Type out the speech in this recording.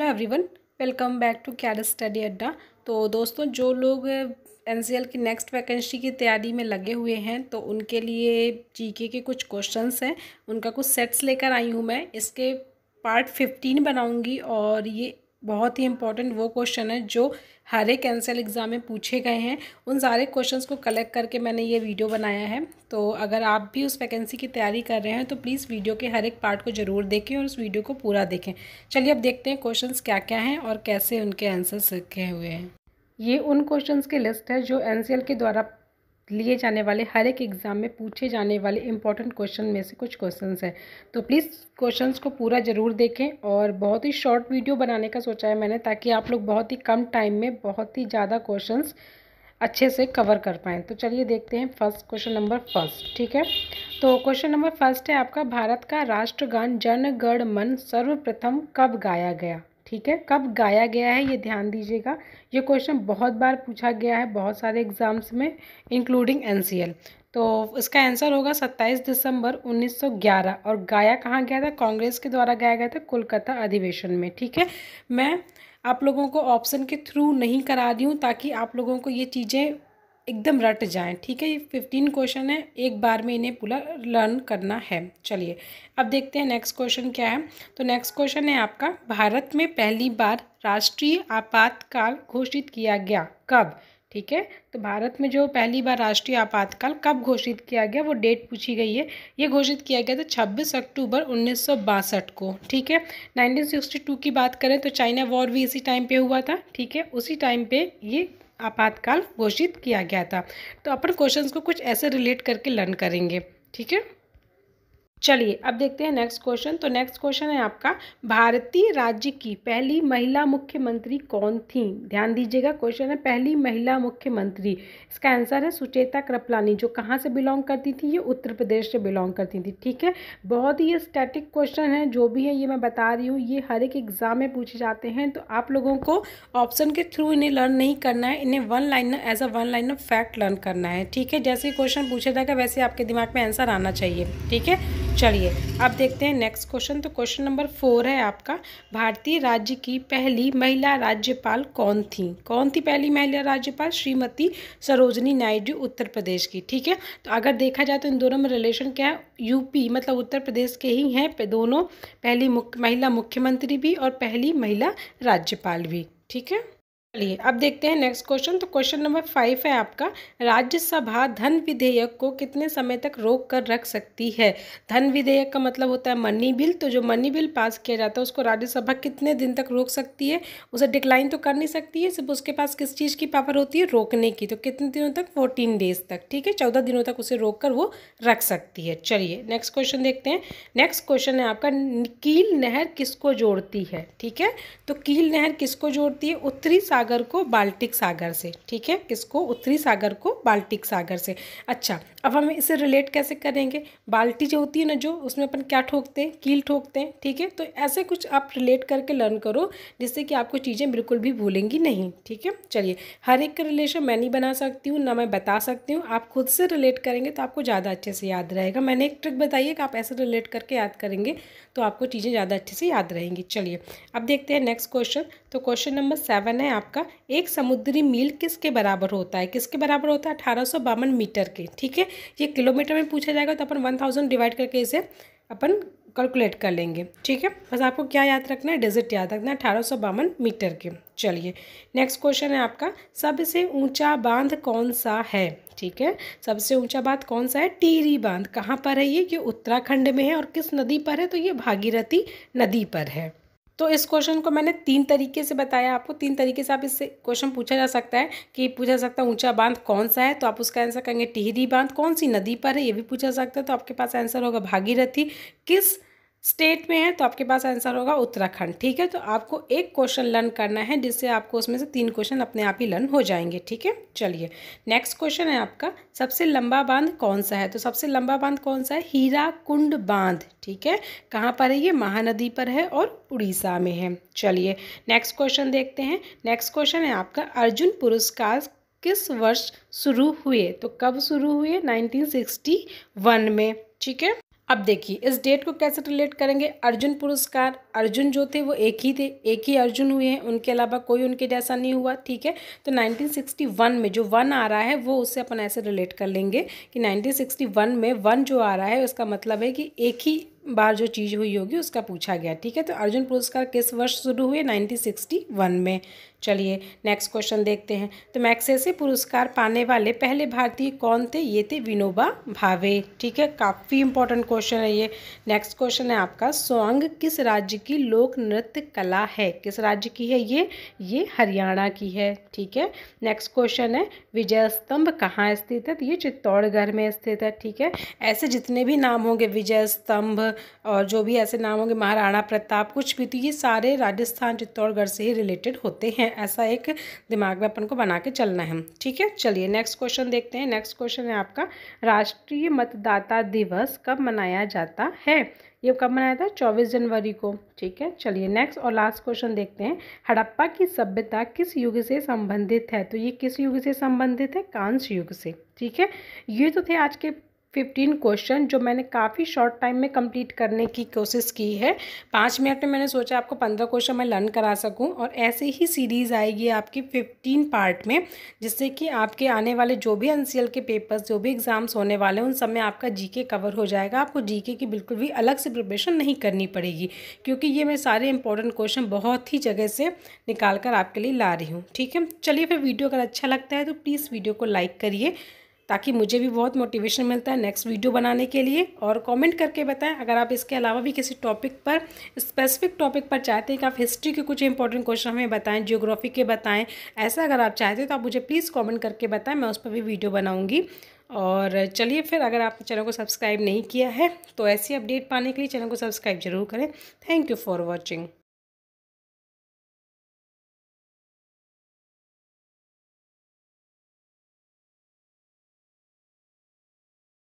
hello everyone welcome back to career study Adda तो दोस्तों जो लोग एन की नेक्स्ट वैकेंसी की तैयारी में लगे हुए हैं तो उनके लिए जीके के कुछ क्वेश्चंस हैं उनका कुछ सेट्स लेकर आई हूँ मैं इसके पार्ट फिफ्टीन बनाऊँगी और ये बहुत ही इम्पॉर्टेंट वो क्वेश्चन है जो हर एक एन एग्ज़ाम में पूछे गए हैं उन सारे क्वेश्चंस को कलेक्ट करके मैंने ये वीडियो बनाया है तो अगर आप भी उस वैकेंसी की तैयारी कर रहे हैं तो प्लीज़ वीडियो के हर एक पार्ट को ज़रूर देखें और उस वीडियो को पूरा देखें चलिए अब देखते हैं क्वेश्चन क्या क्या हैं और कैसे उनके आंसर्स रखे हुए हैं ये उन क्वेश्चंस की लिस्ट है जो एन के द्वारा लिए जाने वाले हर एक एग्ज़ाम में पूछे जाने वाले इंपॉर्टेंट क्वेश्चन में से कुछ क्वेश्चन हैं तो प्लीज़ क्वेश्चंस को पूरा ज़रूर देखें और बहुत ही शॉर्ट वीडियो बनाने का सोचा है मैंने ताकि आप लोग बहुत ही कम टाइम में बहुत ही ज़्यादा क्वेश्चन अच्छे से कवर कर पाएँ तो चलिए देखते हैं फर्स्ट क्वेश्चन नंबर फर्स्ट ठीक है तो क्वेश्चन नंबर फर्स्ट है आपका भारत का राष्ट्रगान जनगण मन सर्वप्रथम कब गाया गया ठीक है कब गाया गया है ये ध्यान दीजिएगा ये क्वेश्चन बहुत बार पूछा गया है बहुत सारे एग्ज़ाम्स में इंक्लूडिंग एन तो इसका आंसर होगा 27 दिसंबर 1911 और गाया कहाँ गया था कांग्रेस के द्वारा गाया गया था कोलकाता अधिवेशन में ठीक है मैं आप लोगों को ऑप्शन के थ्रू नहीं करा रही हूँ ताकि आप लोगों को ये चीज़ें एकदम रट जाएं ठीक है ये फिफ्टीन क्वेश्चन है एक बार में इन्हें पूरा लर्न करना है चलिए अब देखते हैं नेक्स्ट क्वेश्चन क्या है तो नेक्स्ट क्वेश्चन है आपका भारत में पहली बार राष्ट्रीय आपातकाल घोषित किया गया कब ठीक है तो भारत में जो पहली बार राष्ट्रीय आपातकाल कब घोषित किया गया वो डेट पूछी गई है ये घोषित किया गया था छब्बीस अक्टूबर उन्नीस को ठीक है 1962 की बात करें तो चाइना वॉर भी इसी टाइम पे हुआ था ठीक है उसी टाइम पे ये आपातकाल घोषित किया गया था तो अपन क्वेश्चंस को कुछ ऐसे रिलेट करके लर्न करेंगे ठीक है चलिए अब देखते हैं नेक्स्ट क्वेश्चन तो नेक्स्ट क्वेश्चन है आपका भारतीय राज्य की पहली महिला मुख्यमंत्री कौन थी ध्यान दीजिएगा क्वेश्चन है पहली महिला मुख्यमंत्री इसका आंसर है सुचेता कृपलानी जो कहाँ से बिलोंग करती थी ये उत्तर प्रदेश से बिलोंग करती थी ठीक है बहुत ही ये स्टैटिक क्वेश्चन है जो भी है ये मैं बता रही हूँ ये हर एक एग्ज़ाम में पूछे जाते हैं तो आप लोगों को ऑप्शन के थ्रू इन्हें लर्न नहीं करना है इन्हें one line as a one line of fact learn करना है ठीक है जैसे क्वेश्चन पूछा जाएगा वैसे आपके दिमाग में आंसर आना चाहिए ठीक है चलिए अब देखते हैं नेक्स्ट क्वेश्चन तो क्वेश्चन नंबर फोर है आपका भारतीय राज्य की पहली महिला राज्यपाल कौन थी कौन थी पहली महिला राज्यपाल श्रीमती सरोजनी नायडू उत्तर प्रदेश की ठीक है तो अगर देखा जाए तो इन दोनों में रिलेशन क्या है यूपी मतलब उत्तर प्रदेश के ही हैं दोनों पहली मुख, महिला मुख्यमंत्री भी और पहली महिला राज्यपाल भी ठीक है चलिए अब देखते हैं नेक्स्ट क्वेश्चन तो क्वेश्चन नंबर फाइव है आपका राज्यसभा धन विधेयक को कितने समय तक रोक कर रख सकती है धन विधेयक का मतलब होता है मनी बिल तो जो मनी बिल पास किया जाता है उसको राज्यसभा कितने दिन तक रोक सकती है उसे डिक्लाइन तो कर नहीं सकती है सिर्फ उसके पास किस चीज़ की पावर होती है रोकने की तो कितने दिनों तक फोर्टीन डेज तक ठीक है चौदह दिनों तक उसे रोक कर वो रख सकती है चलिए नेक्स्ट क्वेश्चन देखते हैं नेक्स्ट क्वेश्चन है आपका कील नहर किसको जोड़ती है ठीक है तो कील नहर किसको जोड़ती है उत्तरी सागर को बाल्टिक सागर से ठीक है किसको उत्तरी सागर को बाल्टिक सागर से अच्छा अब हम इसे रिलेट कैसे करेंगे बाल्टी जो होती है ना जो उसमें अपन क्या ठोकते हैं कील ठोकते हैं ठीक है तो ऐसे कुछ आप रिलेट करके लर्न करो जिससे कि आपको चीज़ें बिल्कुल भी भूलेंगी नहीं ठीक है चलिए हर एक का रिलेशन मैं नहीं बना सकती हूँ ना मैं बता सकती हूँ आप खुद से रिलेट करेंगे तो आपको ज़्यादा अच्छे से याद रहेगा मैंने एक ट्रिक बताई है कि आप ऐसे रिलेट करके याद करेंगे तो आपको चीज़ें ज़्यादा अच्छे से याद रहेंगी चलिए अब देखते हैं नेक्स्ट क्वेश्चन तो क्वेश्चन नंबर सेवन है आप आपका एक समुद्री मील किसके बराबर होता है किसके बराबर होता है अठारह मीटर के ठीक है ये किलोमीटर में पूछा जाएगा तो अपन वन थाउजेंड डिवाइड करके इसे अपन कैलकुलेट कर लेंगे ठीक है बस आपको क्या याद रखना है डिजिट याद रखना है अठारह मीटर के चलिए नेक्स्ट क्वेश्चन है आपका सबसे ऊंचा बांध कौन सा है ठीक है सबसे ऊंचा बांध कौन सा है टीरी बांध कहाँ पर है ये ये उत्तराखंड में है और किस नदी पर है तो ये भागीरथी नदी पर है तो इस क्वेश्चन को मैंने तीन तरीके से बताया आपको तीन तरीके से आप इससे क्वेश्चन पूछा जा सकता है कि पूछा सकता है ऊंचा बांध कौन सा है तो आप उसका आंसर कहेंगे टिहरी बांध कौन सी नदी पर है ये भी पूछा सकता है तो आपके पास आंसर होगा भागीरथी किस स्टेट में है तो आपके पास आंसर होगा उत्तराखंड ठीक है तो आपको एक क्वेश्चन लर्न करना है जिससे आपको उसमें से तीन क्वेश्चन अपने आप ही लर्न हो जाएंगे ठीक है चलिए नेक्स्ट क्वेश्चन है आपका सबसे लंबा बांध कौन सा है तो सबसे लंबा बांध कौन सा है हीरा कुंड बांध ठीक है कहाँ पर है ये महानदी पर है और उड़ीसा में है चलिए नेक्स्ट क्वेश्चन देखते हैं नेक्स्ट क्वेश्चन है आपका अर्जुन पुरस्कार किस वर्ष शुरू हुए तो कब शुरू हुए नाइनटीन में ठीक है अब देखिए इस डेट को कैसे रिलेट करेंगे अर्जुन पुरस्कार अर्जुन जो थे वो एक ही थे एक ही अर्जुन हुए हैं उनके अलावा कोई उनके जैसा नहीं हुआ ठीक है तो 1961 में जो वन आ रहा है वो उससे अपन ऐसे रिलेट कर लेंगे कि 1961 में वन जो आ रहा है उसका मतलब है कि एक ही बार जो चीज़ हुई होगी उसका पूछा गया ठीक है तो अर्जुन पुरस्कार किस वर्ष शुरू हुए 1961 में चलिए नेक्स्ट क्वेश्चन देखते हैं तो मैक्सेसे पुरस्कार पाने वाले पहले भारतीय कौन थे ये थे विनोबा भावे ठीक है काफ़ी इंपॉर्टेंट क्वेश्चन है ये नेक्स्ट क्वेश्चन है आपका सोंग किस राज्य की लोक नृत्य कला है किस राज्य की है ये ये हरियाणा की है ठीक है नेक्स्ट क्वेश्चन है विजय स्तंभ कहाँ स्थित है तो ये चित्तौड़गढ़ में स्थित है ठीक है ऐसे जितने भी नाम होंगे विजय स्तंभ और जो भी ऐसे नाम होंगे महाराणा प्रताप कुछ भी तो ये सारे राजस्थान चित्तौड़गढ़ से ही रिलेटेड होते हैं ऐसा एक दिमाग में अपन को बना के चलना है ठीक है चलिए नेक्स्ट क्वेश्चन देखते हैं नेक्स्ट क्वेश्चन है आपका राष्ट्रीय मतदाता दिवस कब मनाया जाता है ये कब मनाया था चौबीस जनवरी को ठीक है चलिए नेक्स्ट और लास्ट क्वेश्चन देखते हैं हड़प्पा की सभ्यता किस युग से संबंधित है तो ये किस युग से संबंधित है कांस युग से ठीक है ये तो थे आज के फिफ्टीन क्वेश्चन जो मैंने काफ़ी शॉर्ट टाइम में कंप्लीट करने की कोशिश की है पाँच मिनट में मैंने सोचा आपको पंद्रह क्वेश्चन मैं लर्न करा सकूं और ऐसे ही सीरीज़ आएगी आपकी फिफ्टीन पार्ट में जिससे कि आपके आने वाले जो भी एन के पेपर्स जो भी एग्ज़ाम्स होने वाले हैं उन सब में आपका जी कवर हो जाएगा आपको जी की बिल्कुल भी अलग से प्रिपरेशन नहीं करनी पड़ेगी क्योंकि ये मैं सारे इंपॉर्टेंट क्वेश्चन बहुत ही जगह से निकाल कर आपके लिए ला रही हूँ ठीक है चलिए फिर वीडियो अगर अच्छा लगता है तो प्लीज़ वीडियो को लाइक करिए ताकि मुझे भी बहुत मोटिवेशन मिलता है नेक्स्ट वीडियो बनाने के लिए और कमेंट करके बताएं अगर आप इसके अलावा भी किसी टॉपिक पर स्पेसिफिक टॉपिक पर चाहते हैं कि आप हिस्ट्री के कुछ इंपॉर्टेंट क्वेश्चन हमें बताएं जियोग्राफी के बताएं ऐसा अगर आप चाहते हैं तो आप मुझे प्लीज़ कॉमेंट करके बताएँ मैं उस पर भी वीडियो बनाऊँगी और चलिए फिर अगर आपने चैनल को सब्सक्राइब नहीं किया है तो ऐसी अपडेट पाने के लिए चैनल को सब्सक्राइब जरूर करें थैंक यू फॉर वॉचिंग